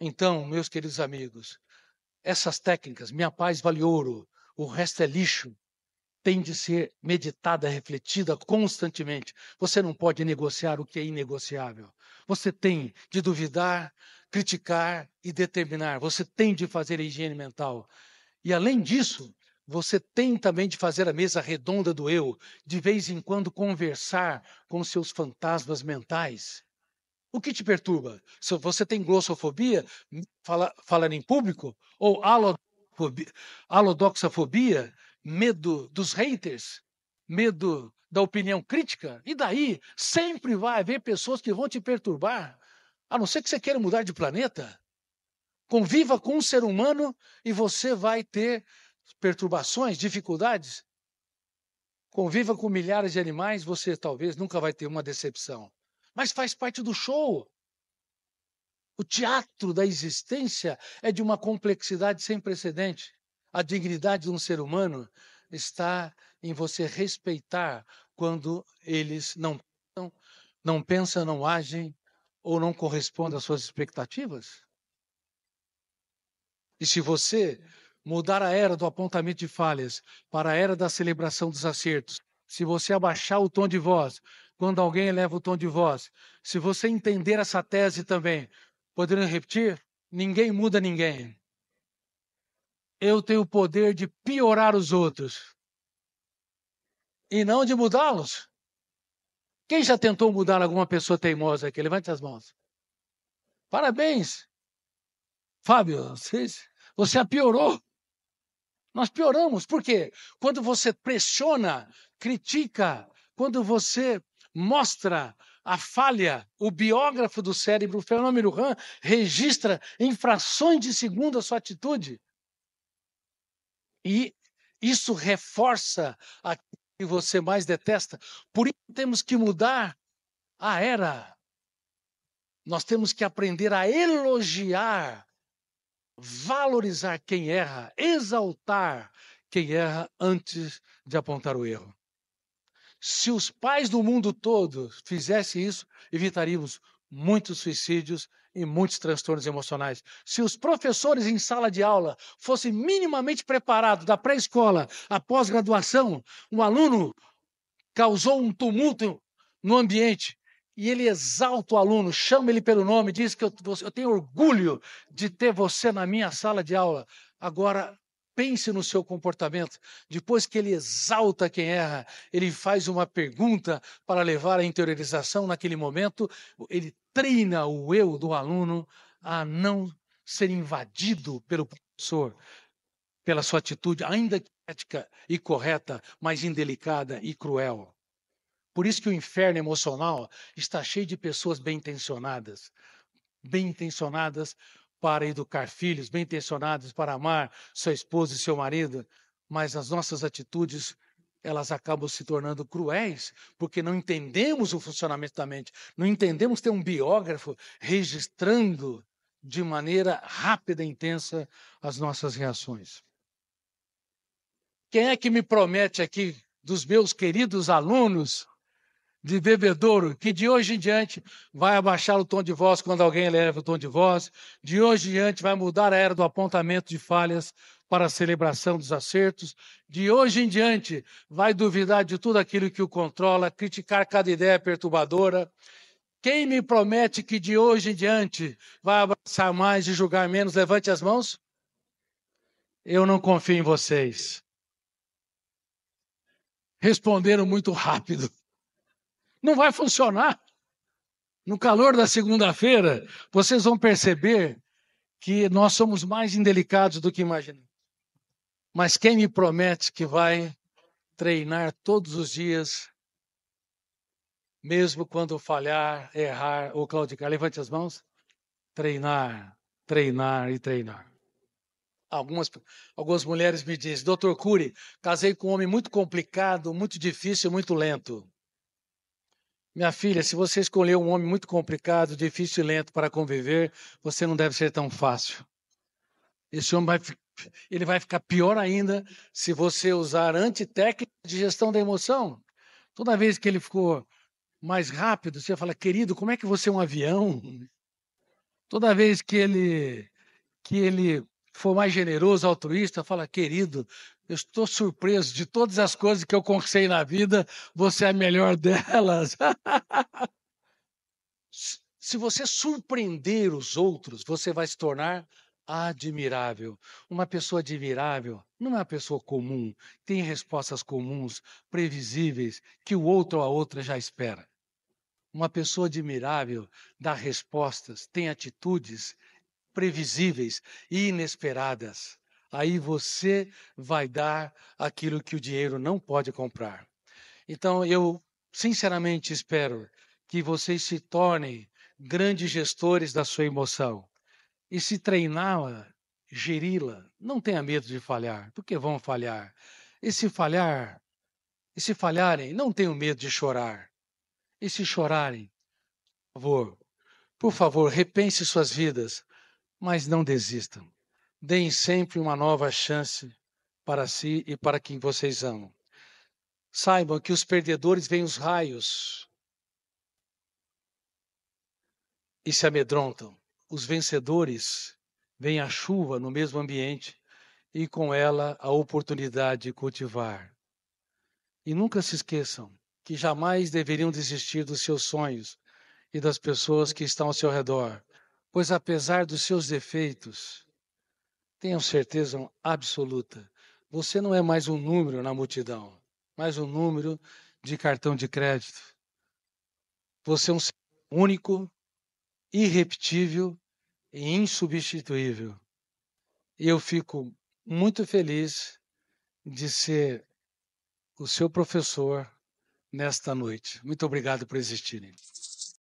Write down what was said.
Então, meus queridos amigos, essas técnicas, minha paz vale ouro, o resto é lixo, tem de ser meditada, refletida constantemente. Você não pode negociar o que é inegociável. Você tem de duvidar, criticar e determinar. Você tem de fazer a higiene mental. E além disso, você tem também de fazer a mesa redonda do eu, de vez em quando conversar com seus fantasmas mentais o que te perturba? Se você tem glossofobia, hum, fala, falando em público, ou alodoxafobia, medo dos haters, medo da opinião crítica, e daí sempre vai haver pessoas que vão te perturbar, a não ser que você queira mudar de planeta. Conviva com um ser humano e você vai ter perturbações, dificuldades. Conviva com milhares de animais, você talvez nunca vai ter uma decepção mas faz parte do show. O teatro da existência é de uma complexidade sem precedente. A dignidade de um ser humano está em você respeitar quando eles não pensam, não pensam, não agem ou não correspondem às suas expectativas. E se você mudar a era do apontamento de falhas para a era da celebração dos acertos, se você abaixar o tom de voz, quando alguém eleva o tom de voz. Se você entender essa tese também, poderiam repetir? Ninguém muda ninguém. Eu tenho o poder de piorar os outros e não de mudá-los. Quem já tentou mudar alguma pessoa teimosa aqui? Levante as mãos. Parabéns. Fábio, você a piorou. Nós pioramos. Por quê? Quando você pressiona, critica, quando você mostra a falha, o biógrafo do cérebro, o fenômeno RAM, registra em frações de segundo a sua atitude. E isso reforça aquilo que você mais detesta. Por isso temos que mudar a era. Nós temos que aprender a elogiar, valorizar quem erra, exaltar quem erra antes de apontar o erro. Se os pais do mundo todo fizessem isso, evitaríamos muitos suicídios e muitos transtornos emocionais. Se os professores em sala de aula fossem minimamente preparados da pré-escola à pós-graduação, um aluno causou um tumulto no ambiente e ele exalta o aluno, chama ele pelo nome, diz que eu, eu tenho orgulho de ter você na minha sala de aula. Agora, pense no seu comportamento. Depois que ele exalta quem erra, ele faz uma pergunta para levar à interiorização naquele momento, ele treina o eu do aluno a não ser invadido pelo professor, pela sua atitude, ainda que ética e correta, mas indelicada e cruel. Por isso que o inferno emocional está cheio de pessoas bem intencionadas, bem intencionadas, para educar filhos, bem intencionados para amar sua esposa e seu marido, mas as nossas atitudes elas acabam se tornando cruéis, porque não entendemos o funcionamento da mente, não entendemos ter um biógrafo registrando de maneira rápida e intensa as nossas reações. Quem é que me promete aqui, dos meus queridos alunos, de bebedouro, que de hoje em diante vai abaixar o tom de voz quando alguém eleva o tom de voz, de hoje em diante vai mudar a era do apontamento de falhas para a celebração dos acertos, de hoje em diante vai duvidar de tudo aquilo que o controla, criticar cada ideia perturbadora. Quem me promete que de hoje em diante vai abraçar mais e julgar menos, levante as mãos. Eu não confio em vocês. Responderam muito rápido. Não vai funcionar. No calor da segunda-feira, vocês vão perceber que nós somos mais indelicados do que imaginamos. Mas quem me promete que vai treinar todos os dias, mesmo quando falhar, errar ou claudicar? Levante as mãos. Treinar, treinar e treinar. Algumas, algumas mulheres me dizem, doutor Cury, casei com um homem muito complicado, muito difícil, muito lento. Minha filha, se você escolher um homem muito complicado, difícil e lento para conviver, você não deve ser tão fácil. Esse homem vai, ele vai ficar pior ainda se você usar antitécnica de gestão da emoção. Toda vez que ele ficou mais rápido, você fala, querido, como é que você é um avião? Toda vez que ele que ele for mais generoso, altruísta, fala, querido, eu estou surpreso de todas as coisas que eu conquistei na vida, você é a melhor delas. se você surpreender os outros, você vai se tornar admirável. Uma pessoa admirável não é uma pessoa comum, tem respostas comuns, previsíveis, que o outro ou a outra já espera. Uma pessoa admirável dá respostas, tem atitudes previsíveis e inesperadas. Aí você vai dar aquilo que o dinheiro não pode comprar. Então, eu sinceramente espero que vocês se tornem grandes gestores da sua emoção e se treiná-la, geri-la. Não tenha medo de falhar, porque vão falhar. E se falhar, e se falharem, não tenham medo de chorar. E se chorarem, por favor, por favor, repense suas vidas, mas não desistam. Deem sempre uma nova chance para si e para quem vocês amam. Saibam que os perdedores veem os raios e se amedrontam. Os vencedores veem a chuva no mesmo ambiente e com ela a oportunidade de cultivar. E nunca se esqueçam que jamais deveriam desistir dos seus sonhos e das pessoas que estão ao seu redor, pois apesar dos seus defeitos, tenho certeza absoluta. Você não é mais um número na multidão, mais um número de cartão de crédito. Você é um ser único, irrepetível e insubstituível. Eu fico muito feliz de ser o seu professor nesta noite. Muito obrigado por existirem.